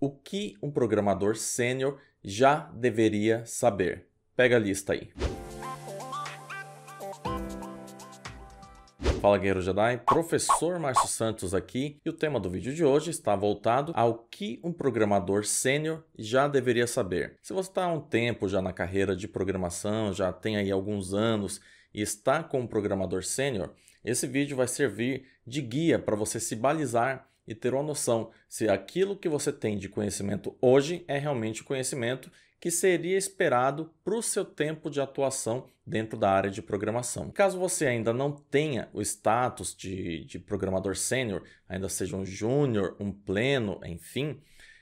o que um programador sênior já deveria saber. Pega a lista aí. Fala Guerreiro Jedi, professor Márcio Santos aqui e o tema do vídeo de hoje está voltado ao que um programador sênior já deveria saber. Se você está há um tempo já na carreira de programação, já tem aí alguns anos e está com um programador sênior, esse vídeo vai servir de guia para você se balizar e ter uma noção se aquilo que você tem de conhecimento hoje é realmente o conhecimento que seria esperado para o seu tempo de atuação dentro da área de programação. Caso você ainda não tenha o status de, de programador sênior, ainda seja um júnior, um pleno, enfim,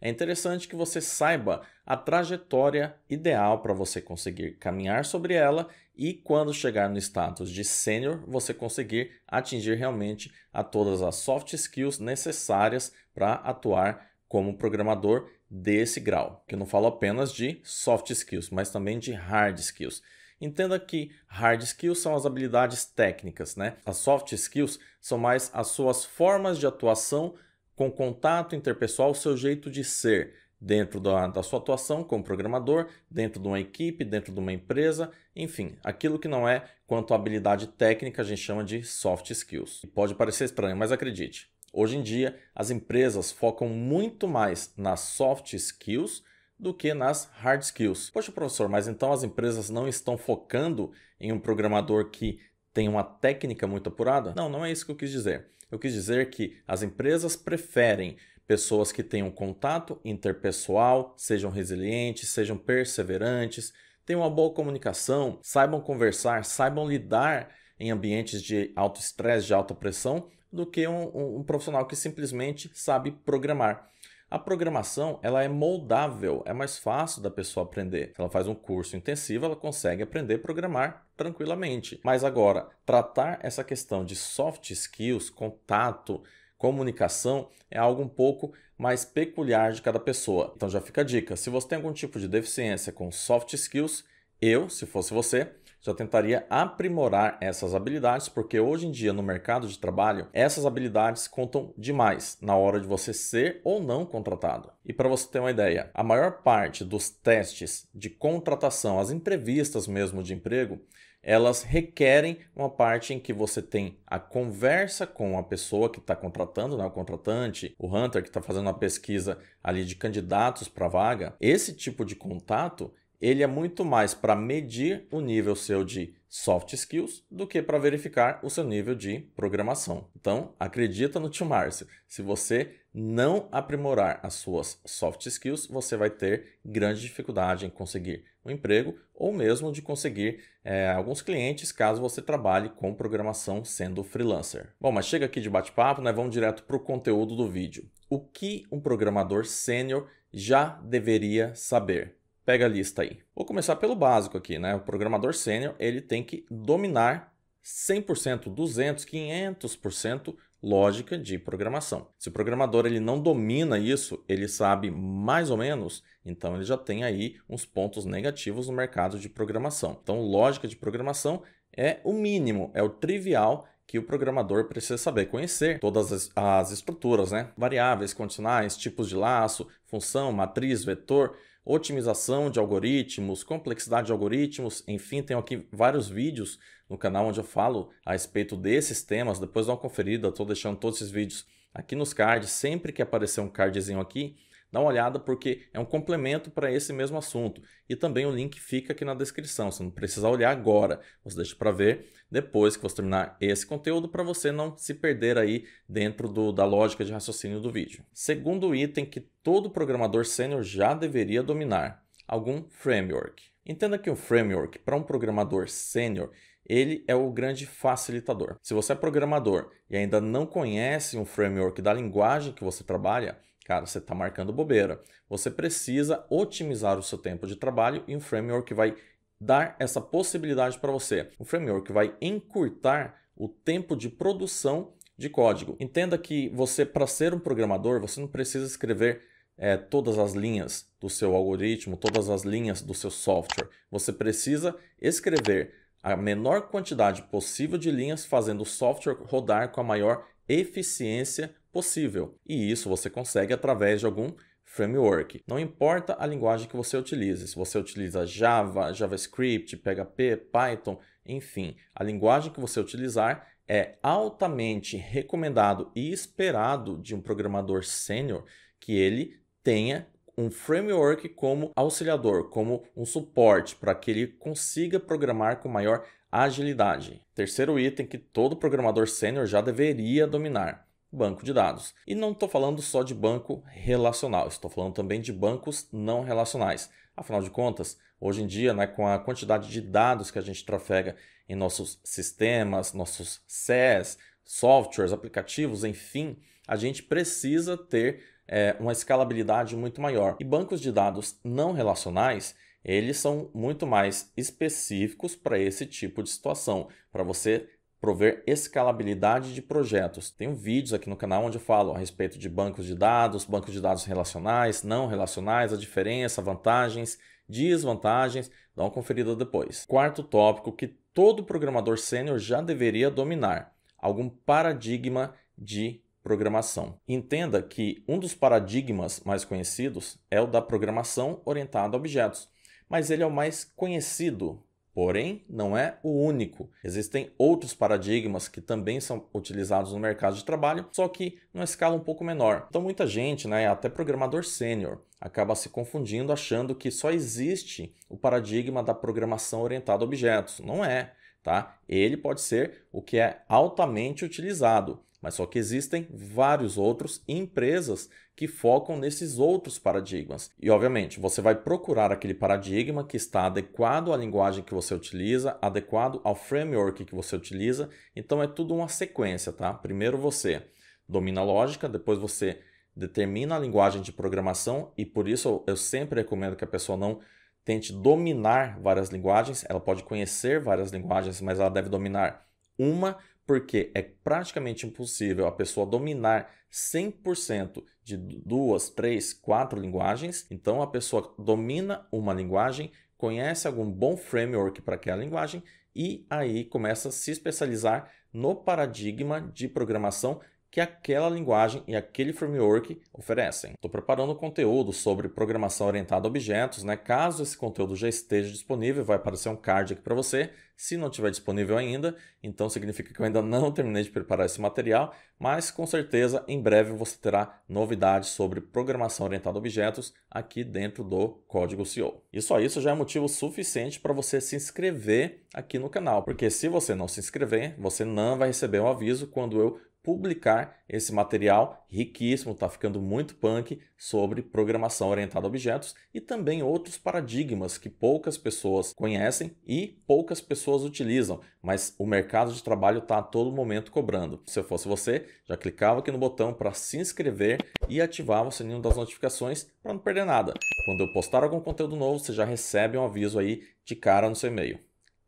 é interessante que você saiba a trajetória ideal para você conseguir caminhar sobre ela e, quando chegar no status de sênior, você conseguir atingir realmente a todas as soft skills necessárias para atuar como programador desse grau, que eu não falo apenas de soft skills, mas também de hard skills. Entenda que hard skills são as habilidades técnicas, né? As soft skills são mais as suas formas de atuação com contato interpessoal, o seu jeito de ser dentro da, da, sua atuação como programador, dentro de uma equipe, dentro de uma empresa, enfim, aquilo que não é quanto à habilidade técnica, a gente chama de soft skills. Pode parecer estranho, mas acredite, hoje em dia as empresas focam muito mais nas soft skills do que nas hard skills. Poxa, professor, mas então as empresas não estão focando em um programador que tem uma técnica muito apurada? Não, não é isso que eu quis dizer. Eu quis dizer que as empresas preferem pessoas que tenham contato interpessoal, sejam resilientes, sejam perseverantes, tenham uma boa comunicação, saibam conversar, saibam lidar em ambientes de alto estresse, de alta pressão, do que um, um, um profissional que simplesmente sabe programar. A programação ela é moldável, é mais fácil da pessoa aprender. Se ela faz um curso intensivo, ela consegue aprender a programar tranquilamente. Mas agora, tratar essa questão de soft skills, contato, comunicação é algo um pouco mais peculiar de cada pessoa. Então já fica a dica, se você tem algum tipo de deficiência com soft skills, eu, se fosse você, já tentaria aprimorar essas habilidades, porque hoje em dia no mercado de trabalho, essas habilidades contam demais na hora de você ser ou não contratado. E para você ter uma ideia, a maior parte dos testes de contratação, as entrevistas mesmo de emprego, elas requerem uma parte em que você tem a conversa com a pessoa que está contratando, né? o contratante, o hunter que está fazendo a pesquisa ali de candidatos para vaga. Esse tipo de contato ele é muito mais para medir o nível seu de soft skills do que para verificar o seu nível de programação. Então, acredita no tio Márcio. Se você não aprimorar as suas soft skills, você vai ter grande dificuldade em conseguir um emprego ou mesmo de conseguir é, alguns clientes caso você trabalhe com programação sendo freelancer. Bom, mas chega aqui de bate-papo, né? vamos direto para o conteúdo do vídeo. O que um programador sênior já deveria saber? pega a lista aí. Vou começar pelo básico aqui, né? O programador sênior, ele tem que dominar 100%, 200, 500% lógica de programação. Se o programador ele não domina isso, ele sabe mais ou menos, então ele já tem aí uns pontos negativos no mercado de programação. Então, lógica de programação é o mínimo, é o trivial que o programador precisa saber conhecer todas as, as estruturas, né? Variáveis, condicionais, tipos de laço, função, matriz, vetor, otimização de algoritmos, complexidade de algoritmos, enfim, tenho aqui vários vídeos no canal onde eu falo a respeito desses temas. Depois dá uma conferida, estou deixando todos esses vídeos aqui nos cards. Sempre que aparecer um cardzinho aqui, Dá uma olhada porque é um complemento para esse mesmo assunto. E também o link fica aqui na descrição. Você não precisa olhar agora. Você deixa para ver depois que você terminar esse conteúdo para você não se perder aí dentro do, da lógica de raciocínio do vídeo. Segundo item que todo programador sênior já deveria dominar, algum framework. Entenda que o um framework para um programador sênior ele é o grande facilitador. Se você é programador e ainda não conhece um framework da linguagem que você trabalha, Cara, você está marcando bobeira. Você precisa otimizar o seu tempo de trabalho e um framework vai dar essa possibilidade para você. Um framework vai encurtar o tempo de produção de código. Entenda que você, para ser um programador, você não precisa escrever é, todas as linhas do seu algoritmo, todas as linhas do seu software. Você precisa escrever a menor quantidade possível de linhas, fazendo o software rodar com a maior eficiência possível. E isso você consegue através de algum framework. Não importa a linguagem que você utilize, se você utiliza Java, JavaScript, PHP, Python, enfim, a linguagem que você utilizar é altamente recomendado e esperado de um programador sênior que ele tenha um framework como auxiliador, como um suporte para que ele consiga programar com maior agilidade. Terceiro item que todo programador sênior já deveria dominar: banco de dados. E não estou falando só de banco relacional, estou falando também de bancos não relacionais. Afinal de contas, hoje em dia, né, com a quantidade de dados que a gente trafega em nossos sistemas, nossos SES, softwares, aplicativos, enfim, a gente precisa ter é, uma escalabilidade muito maior. E bancos de dados não relacionais eles são muito mais específicos para esse tipo de situação, para você prover escalabilidade de projetos. Tenho vídeos aqui no canal onde eu falo a respeito de bancos de dados, bancos de dados relacionais, não relacionais, a diferença, vantagens, desvantagens. Dá uma conferida depois. Quarto tópico que todo programador sênior já deveria dominar: algum paradigma de programação. Entenda que um dos paradigmas mais conhecidos é o da programação orientada a objetos, mas ele é o mais conhecido Porém, não é o único. Existem outros paradigmas que também são utilizados no mercado de trabalho, só que numa escala um pouco menor. Então, muita gente, né, até programador sênior, acaba se confundindo achando que só existe o paradigma da programação orientada a objetos. Não é tá? Ele pode ser o que é altamente utilizado, mas só que existem vários outros empresas que focam nesses outros paradigmas. E obviamente, você vai procurar aquele paradigma que está adequado à linguagem que você utiliza, adequado ao framework que você utiliza. Então é tudo uma sequência, tá? Primeiro você domina a lógica, depois você determina a linguagem de programação e por isso eu sempre recomendo que a pessoa não tente dominar várias linguagens, ela pode conhecer várias linguagens, mas ela deve dominar uma, porque é praticamente impossível a pessoa dominar 100% de duas, três, quatro linguagens. Então a pessoa domina uma linguagem, conhece algum bom framework para aquela linguagem e aí começa a se especializar no paradigma de programação que aquela linguagem e aquele framework oferecem. Estou preparando conteúdo sobre programação orientada a objetos, né? Caso esse conteúdo já esteja disponível, vai aparecer um card aqui para você. Se não estiver disponível ainda, então significa que eu ainda não terminei de preparar esse material, mas com certeza em breve você terá novidades sobre programação orientada a objetos aqui dentro do Código CEO. E só isso já é motivo suficiente para você se inscrever aqui no canal, porque se você não se inscrever, você não vai receber um aviso quando eu publicar esse material riquíssimo, está ficando muito punk, sobre programação orientada a objetos e também outros paradigmas que poucas pessoas conhecem e poucas pessoas utilizam, mas o mercado de trabalho está a todo momento cobrando. Se eu fosse você, já clicava aqui no botão para se inscrever e ativava o sininho das notificações para não perder nada. Quando eu postar algum conteúdo novo, você já recebe um aviso aí de cara no seu e-mail.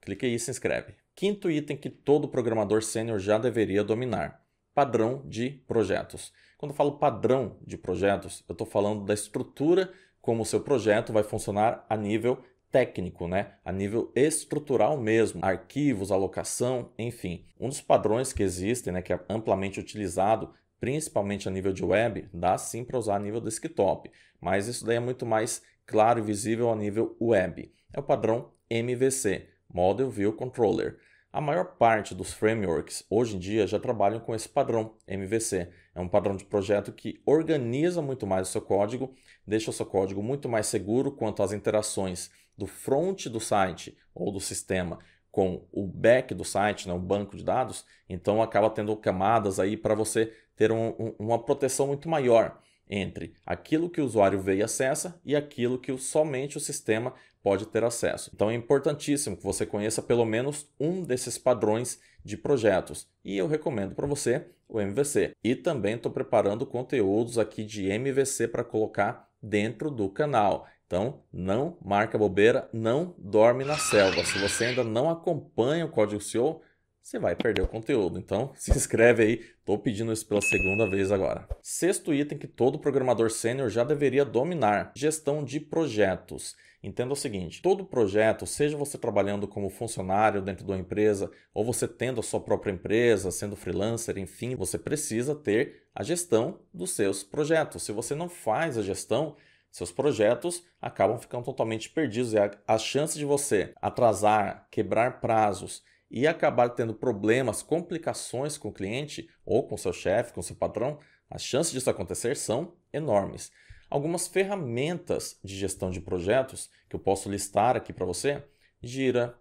Clique aí e se inscreve. Quinto item que todo programador sênior já deveria dominar padrão de projetos. Quando eu falo padrão de projetos, eu estou falando da estrutura como o seu projeto vai funcionar a nível técnico, né? a nível estrutural mesmo, arquivos, alocação, enfim. Um dos padrões que existem, né, que é amplamente utilizado, principalmente a nível de web, dá sim para usar a nível desktop, mas isso daí é muito mais claro e visível a nível web. É o padrão MVC, Model View Controller. A maior parte dos frameworks hoje em dia já trabalham com esse padrão MVC. É um padrão de projeto que organiza muito mais o seu código, deixa o seu código muito mais seguro quanto às interações do front do site ou do sistema com o back do site, né, o banco de dados. Então acaba tendo camadas aí para você ter um, um, uma proteção muito maior entre aquilo que o usuário vê e acessa e aquilo que somente o sistema pode ter acesso. Então é importantíssimo que você conheça pelo menos um desses padrões de projetos e eu recomendo para você o MVC. E também estou preparando conteúdos aqui de MVC para colocar dentro do canal. Então, não marca bobeira, não dorme na selva. Se você ainda não acompanha o Código SEO, você vai perder o conteúdo. Então, se inscreve aí. Tô pedindo isso pela segunda vez agora. Sexto item que todo programador sênior já deveria dominar: gestão de projetos. Entenda o seguinte: todo projeto, seja você trabalhando como funcionário dentro de uma empresa, ou você tendo a sua própria empresa, sendo freelancer, enfim, você precisa ter a gestão dos seus projetos. Se você não faz a gestão, seus projetos acabam ficando totalmente perdidos e a, a chance de você atrasar, quebrar prazos e acabar tendo problemas, complicações com o cliente ou com seu chefe, com seu patrão, as chances disso acontecer são enormes. Algumas ferramentas de gestão de projetos que eu posso listar aqui para você: Gira,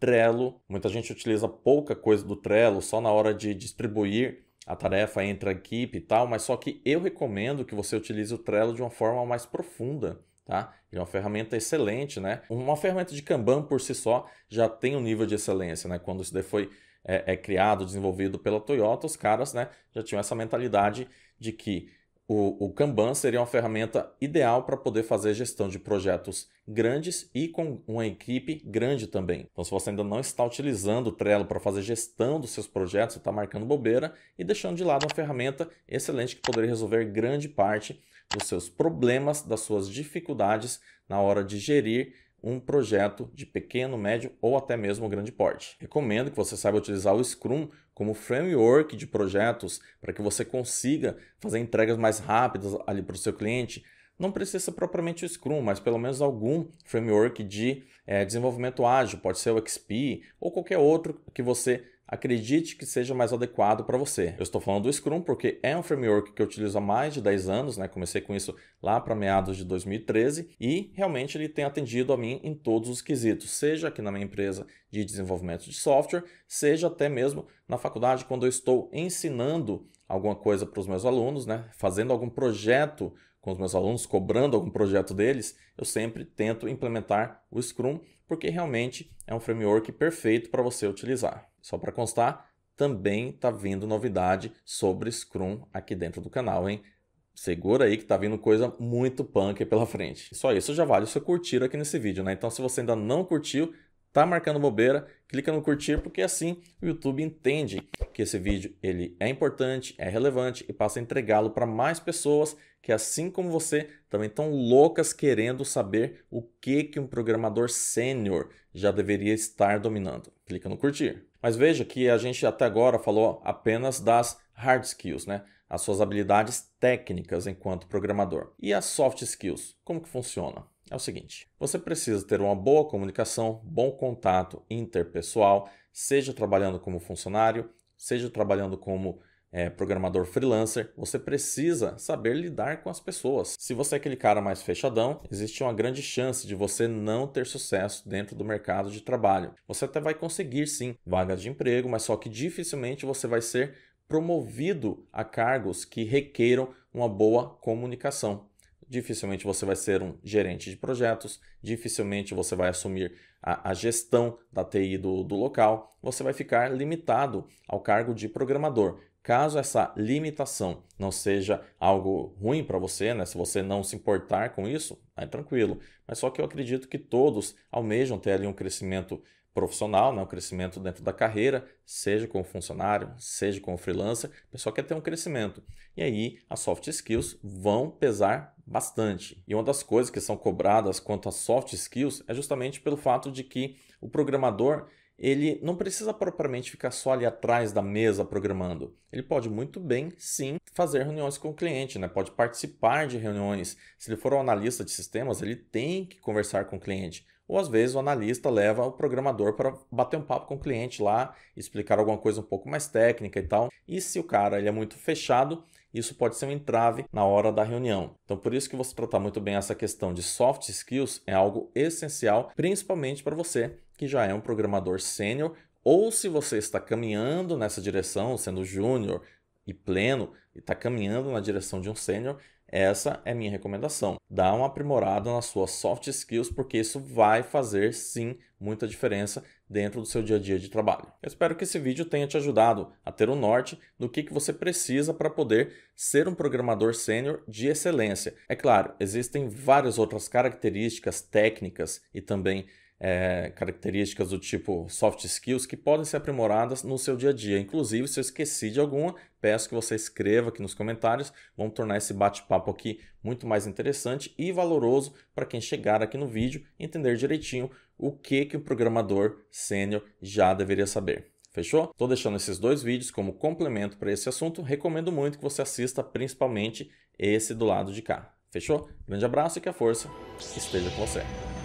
Trello. Muita gente utiliza pouca coisa do Trello só na hora de distribuir a tarefa entre a equipe e tal, mas só que eu recomendo que você utilize o Trello de uma forma mais profunda. Tá? Ele é uma ferramenta excelente, né? Uma ferramenta de Kanban por si só já tem um nível de excelência, né? Quando isso daí foi é, é criado, desenvolvido pela Toyota, os caras né, já tinham essa mentalidade de que o, o Kanban seria uma ferramenta ideal para poder fazer gestão de projetos grandes e com uma equipe grande também. Então, se você ainda não está utilizando o Trello para fazer gestão dos seus projetos, você está marcando bobeira e deixando de lado uma ferramenta excelente que poderia resolver grande parte dos seus problemas, das suas dificuldades na hora de gerir um projeto de pequeno, médio ou até mesmo grande porte. Recomendo que você saiba utilizar o Scrum como framework de projetos para que você consiga fazer entregas mais rápidas ali para o seu cliente. Não precisa propriamente o Scrum, mas pelo menos algum framework de é, desenvolvimento ágil, pode ser o XP ou qualquer outro que você acredite que seja mais adequado para você. Eu estou falando do Scrum porque é um framework que eu utilizo há mais de 10 anos, né? comecei com isso lá para meados de 2013 e realmente ele tem atendido a mim em todos os quesitos, seja aqui na minha empresa de desenvolvimento de software, seja até mesmo na faculdade quando eu estou ensinando alguma coisa para os meus alunos, né? fazendo algum projeto com os meus alunos, cobrando algum projeto deles, eu sempre tento implementar o Scrum porque realmente é um framework perfeito para você utilizar só para constar, também está vindo novidade sobre Scrum aqui dentro do canal, hein? Segura aí que tá vindo coisa muito punk pela frente. Só isso já vale o seu curtir aqui nesse vídeo, né? Então se você ainda não curtiu, tá marcando bobeira, clica no curtir porque assim o YouTube entende que esse vídeo ele é importante, é relevante e passa a entregá-lo para mais pessoas que assim como você também estão loucas querendo saber o que que um programador sênior já deveria estar dominando. Clica no curtir. Mas veja que a gente até agora falou apenas das hard skills, né? As suas habilidades técnicas enquanto programador. E as soft skills, como que funciona? É o seguinte, você precisa ter uma boa comunicação, bom contato interpessoal, seja trabalhando como funcionário, seja trabalhando como é, programador freelancer, você precisa saber lidar com as pessoas. Se você é aquele cara mais fechadão, existe uma grande chance de você não ter sucesso dentro do mercado de trabalho. Você até vai conseguir sim vagas de emprego, mas só que dificilmente você vai ser promovido a cargos que requeiram uma boa comunicação. Dificilmente você vai ser um gerente de projetos, dificilmente você vai assumir a, a gestão da TI do, do local, você vai ficar limitado ao cargo de programador. Caso essa limitação não seja algo ruim para você, né? se você não se importar com isso, é tranquilo. Mas só que eu acredito que todos almejam ter ali um crescimento profissional, né? um crescimento dentro da carreira, seja como funcionário, seja como freelancer, o pessoal quer ter um crescimento. E aí as soft skills vão pesar bastante. E uma das coisas que são cobradas quanto às soft skills é justamente pelo fato de que o programador ele não precisa propriamente ficar só ali atrás da mesa programando. Ele pode muito bem, sim, fazer reuniões com o cliente, né? pode participar de reuniões. Se ele for um analista de sistemas, ele tem que conversar com o cliente. Ou às vezes o analista leva o programador para bater um papo com o cliente lá, explicar alguma coisa um pouco mais técnica e tal. E se o cara ele é muito fechado, isso pode ser um entrave na hora da reunião. Então, por isso que você tratar muito bem essa questão de soft skills é algo essencial, principalmente para você que já é um programador sênior, ou se você está caminhando nessa direção, sendo júnior e pleno, e está caminhando na direção de um sênior, essa é minha recomendação. Dá uma aprimorada nas suas soft skills, porque isso vai fazer sim muita diferença dentro do seu dia a dia de trabalho. Eu espero que esse vídeo tenha te ajudado a ter um norte do que, que você precisa para poder ser um programador sênior de excelência. É claro, existem várias outras características técnicas e também é, características do tipo soft skills que podem ser aprimoradas no seu dia a dia. Inclusive, se eu esqueci de alguma, peço que você escreva aqui nos comentários. Vamos tornar esse bate-papo aqui muito mais interessante e valoroso para quem chegar aqui no vídeo entender direitinho o que, que o programador sênior já deveria saber. Fechou? Estou deixando esses dois vídeos como complemento para esse assunto. Recomendo muito que você assista principalmente esse do lado de cá. Fechou? Grande abraço e que a força esteja com você.